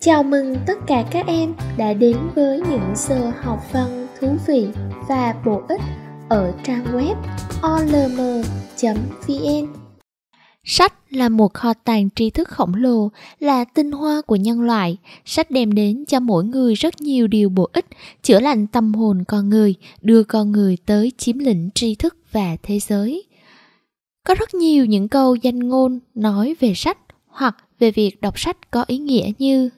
Chào mừng tất cả các em đã đến với những giờ học văn thú vị và bổ ích ở trang web olm.vn. Sách là một kho tàng tri thức khổng lồ, là tinh hoa của nhân loại. Sách đem đến cho mỗi người rất nhiều điều bổ ích, chữa lành tâm hồn con người, đưa con người tới chiếm lĩnh tri thức và thế giới. Có rất nhiều những câu danh ngôn nói về sách hoặc về việc đọc sách có ý nghĩa như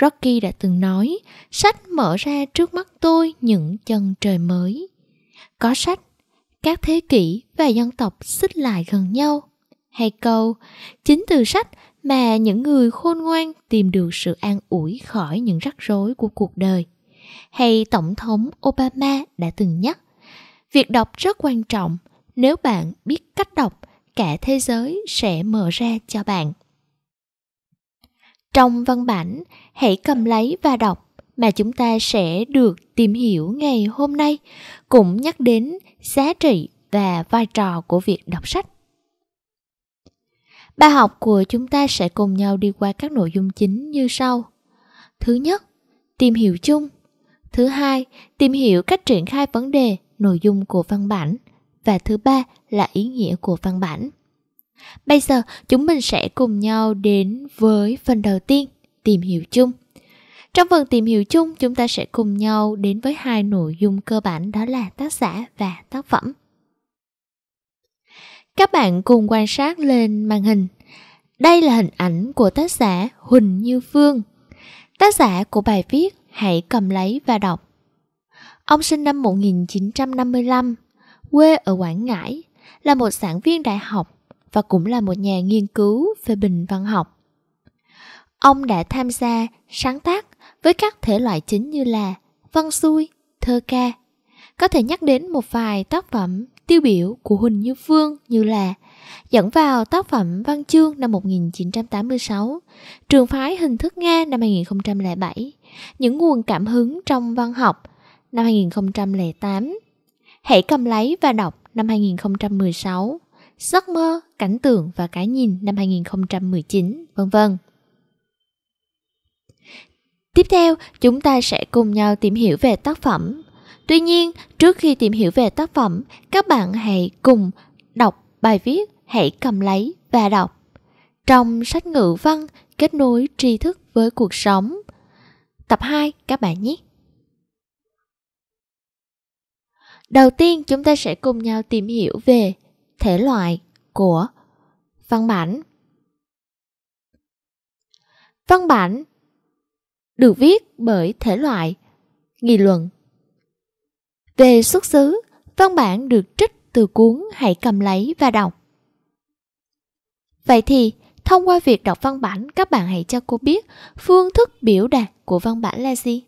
Rocky đã từng nói, sách mở ra trước mắt tôi những chân trời mới. Có sách, các thế kỷ và dân tộc xích lại gần nhau. Hay câu, chính từ sách mà những người khôn ngoan tìm được sự an ủi khỏi những rắc rối của cuộc đời. Hay Tổng thống Obama đã từng nhắc, việc đọc rất quan trọng, nếu bạn biết cách đọc, cả thế giới sẽ mở ra cho bạn. Trong văn bản, hãy cầm lấy và đọc mà chúng ta sẽ được tìm hiểu ngày hôm nay cũng nhắc đến giá trị và vai trò của việc đọc sách. Bài học của chúng ta sẽ cùng nhau đi qua các nội dung chính như sau. Thứ nhất, tìm hiểu chung. Thứ hai, tìm hiểu cách triển khai vấn đề, nội dung của văn bản. Và thứ ba là ý nghĩa của văn bản. Bây giờ chúng mình sẽ cùng nhau đến với phần đầu tiên, tìm hiểu chung. Trong phần tìm hiểu chung, chúng ta sẽ cùng nhau đến với hai nội dung cơ bản đó là tác giả và tác phẩm. Các bạn cùng quan sát lên màn hình. Đây là hình ảnh của tác giả Huỳnh Như Phương. Tác giả của bài viết Hãy cầm lấy và đọc. Ông sinh năm 1955, quê ở Quảng Ngãi, là một giảng viên đại học và cũng là một nhà nghiên cứu phê bình văn học. Ông đã tham gia sáng tác với các thể loại chính như là văn xuôi, thơ ca. Có thể nhắc đến một vài tác phẩm tiêu biểu của Huỳnh Như Phương như là dẫn vào tác phẩm Văn chương năm 1986, Trường phái hình thức Nga năm 2007, những nguồn cảm hứng trong văn học năm 2008, Hãy cầm lấy và đọc năm 2016 giấc mơ, cảnh tượng và cái nhìn năm 2019, vân vân. Tiếp theo, chúng ta sẽ cùng nhau tìm hiểu về tác phẩm. Tuy nhiên, trước khi tìm hiểu về tác phẩm, các bạn hãy cùng đọc bài viết, hãy cầm lấy và đọc. Trong sách ngữ văn kết nối tri thức với cuộc sống. Tập 2 các bạn nhé. Đầu tiên chúng ta sẽ cùng nhau tìm hiểu về thể loại của văn bản. Văn bản được viết bởi thể loại nghị luận. Về xuất xứ, văn bản được trích từ cuốn Hãy cầm lấy và đọc. Vậy thì, thông qua việc đọc văn bản, các bạn hãy cho cô biết phương thức biểu đạt của văn bản là gì?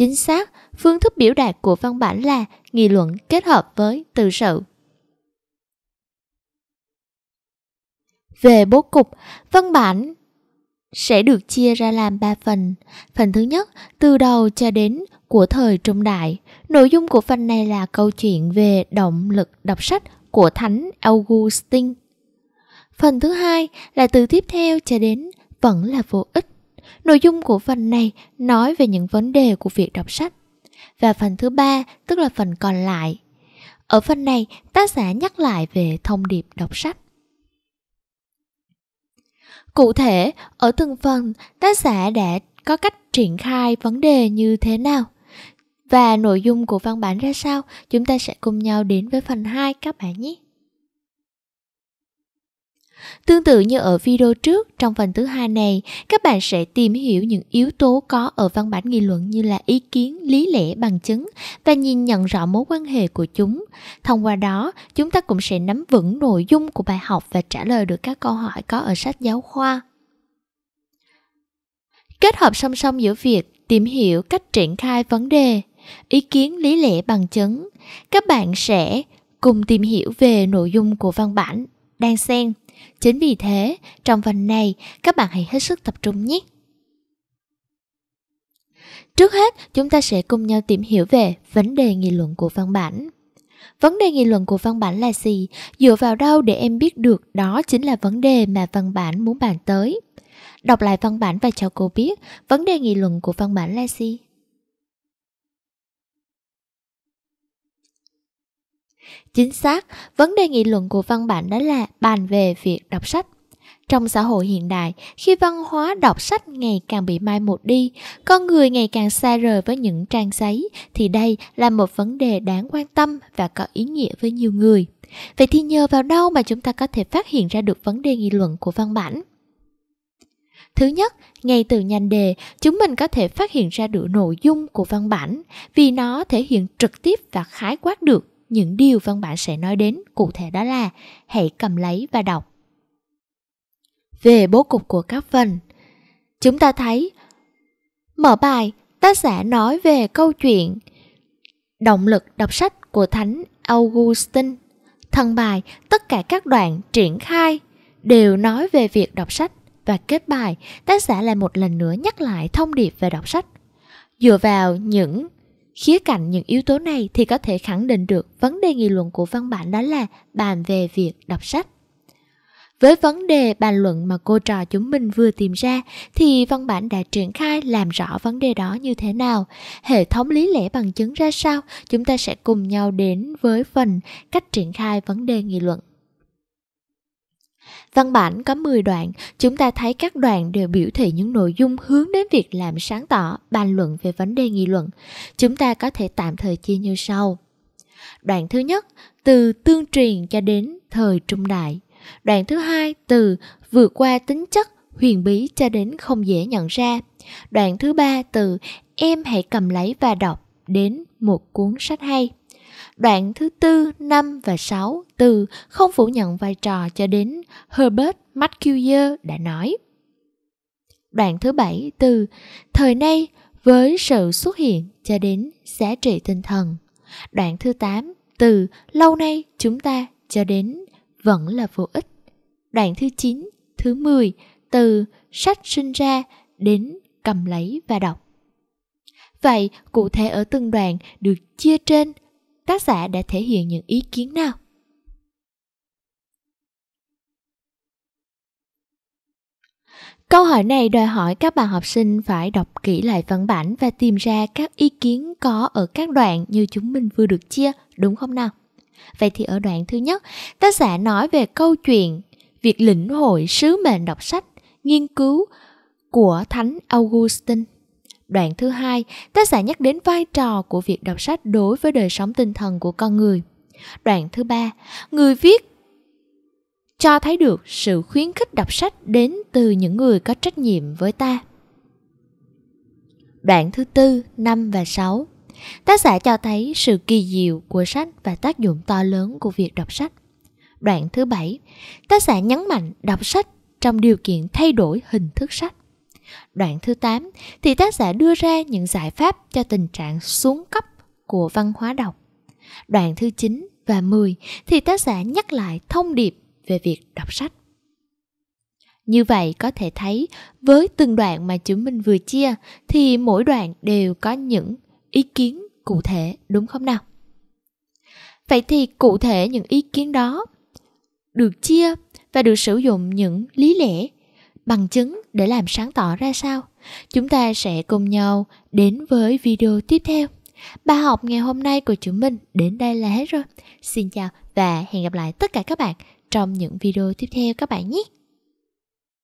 Chính xác, phương thức biểu đạt của văn bản là nghị luận kết hợp với từ sự. Về bố cục, văn bản sẽ được chia ra làm 3 phần. Phần thứ nhất, từ đầu cho đến của thời trung đại. Nội dung của phần này là câu chuyện về động lực đọc sách của Thánh Augustine. Phần thứ hai là từ tiếp theo cho đến vẫn là vô ích Nội dung của phần này nói về những vấn đề của việc đọc sách. Và phần thứ ba, tức là phần còn lại. Ở phần này, tác giả nhắc lại về thông điệp đọc sách. Cụ thể, ở từng phần, tác giả đã có cách triển khai vấn đề như thế nào? Và nội dung của văn bản ra sao? Chúng ta sẽ cùng nhau đến với phần 2 các bạn nhé! Tương tự như ở video trước, trong phần thứ hai này, các bạn sẽ tìm hiểu những yếu tố có ở văn bản nghị luận như là ý kiến, lý lẽ, bằng chứng và nhìn nhận rõ mối quan hệ của chúng. Thông qua đó, chúng ta cũng sẽ nắm vững nội dung của bài học và trả lời được các câu hỏi có ở sách giáo khoa. Kết hợp song song giữa việc tìm hiểu cách triển khai vấn đề, ý kiến lý lẽ bằng chứng, các bạn sẽ cùng tìm hiểu về nội dung của văn bản đang xen Chính vì thế, trong phần này, các bạn hãy hết sức tập trung nhé. Trước hết, chúng ta sẽ cùng nhau tìm hiểu về vấn đề nghị luận của văn bản. Vấn đề nghị luận của văn bản là gì? Dựa vào đâu để em biết được đó chính là vấn đề mà văn bản muốn bàn tới? Đọc lại văn bản và cho cô biết vấn đề nghị luận của văn bản là gì? Chính xác, vấn đề nghị luận của văn bản đó là bàn về việc đọc sách. Trong xã hội hiện đại, khi văn hóa đọc sách ngày càng bị mai một đi, con người ngày càng xa rời với những trang giấy, thì đây là một vấn đề đáng quan tâm và có ý nghĩa với nhiều người. Vậy thì nhờ vào đâu mà chúng ta có thể phát hiện ra được vấn đề nghị luận của văn bản? Thứ nhất, ngay từ nhan đề, chúng mình có thể phát hiện ra được nội dung của văn bản vì nó thể hiện trực tiếp và khái quát được những điều văn bản sẽ nói đến cụ thể đó là hãy cầm lấy và đọc. Về bố cục của các phần Chúng ta thấy Mở bài, tác giả nói về câu chuyện Động lực đọc sách của Thánh Augustine Thân bài, tất cả các đoạn triển khai đều nói về việc đọc sách và kết bài, tác giả lại một lần nữa nhắc lại thông điệp về đọc sách. Dựa vào những Khía cạnh những yếu tố này thì có thể khẳng định được vấn đề nghị luận của văn bản đó là bàn về việc đọc sách. Với vấn đề bàn luận mà cô trò chúng mình vừa tìm ra thì văn bản đã triển khai làm rõ vấn đề đó như thế nào, hệ thống lý lẽ bằng chứng ra sao, chúng ta sẽ cùng nhau đến với phần cách triển khai vấn đề nghị luận. Văn bản có 10 đoạn, chúng ta thấy các đoạn đều biểu thị những nội dung hướng đến việc làm sáng tỏ, bàn luận về vấn đề nghị luận. Chúng ta có thể tạm thời chia như sau. Đoạn thứ nhất, từ tương truyền cho đến thời trung đại. Đoạn thứ hai, từ vượt qua tính chất huyền bí cho đến không dễ nhận ra. Đoạn thứ ba từ em hãy cầm lấy và đọc đến một cuốn sách hay. Đoạn thứ tư, năm và sáu từ không phủ nhận vai trò cho đến Herbert Marcuse đã nói. Đoạn thứ bảy từ thời nay với sự xuất hiện cho đến giá trị tinh thần. Đoạn thứ tám từ lâu nay chúng ta cho đến vẫn là vô ích. Đoạn thứ chín thứ mười từ sách sinh ra đến cầm lấy và đọc. Vậy, cụ thể ở từng đoạn được chia trên tác giả đã thể hiện những ý kiến nào Câu hỏi này đòi hỏi các bạn học sinh phải đọc kỹ lại văn bản và tìm ra các ý kiến có ở các đoạn như chúng mình vừa được chia, đúng không nào? Vậy thì ở đoạn thứ nhất, tác giả nói về câu chuyện việc lĩnh hội sứ mệnh đọc sách, nghiên cứu của Thánh Augustine. Đoạn thứ hai, tác giả nhắc đến vai trò của việc đọc sách đối với đời sống tinh thần của con người. Đoạn thứ ba, người viết cho thấy được sự khuyến khích đọc sách đến từ những người có trách nhiệm với ta. Đoạn thứ tư, năm và sáu Tác giả cho thấy sự kỳ diệu của sách và tác dụng to lớn của việc đọc sách. Đoạn thứ bảy, tác giả nhấn mạnh đọc sách trong điều kiện thay đổi hình thức sách. Đoạn thứ 8 thì tác giả đưa ra những giải pháp cho tình trạng xuống cấp của văn hóa đọc. Đoạn thứ 9 và 10 thì tác giả nhắc lại thông điệp về việc đọc sách. Như vậy có thể thấy, với từng đoạn mà chúng mình vừa chia thì mỗi đoạn đều có những ý kiến cụ thể đúng không nào? Vậy thì cụ thể những ý kiến đó được chia và được sử dụng những lý lẽ bằng chứng để làm sáng tỏ ra sao chúng ta sẽ cùng nhau đến với video tiếp theo bài học ngày hôm nay của chúng mình đến đây là hết rồi xin chào và hẹn gặp lại tất cả các bạn trong những video tiếp theo các bạn nhé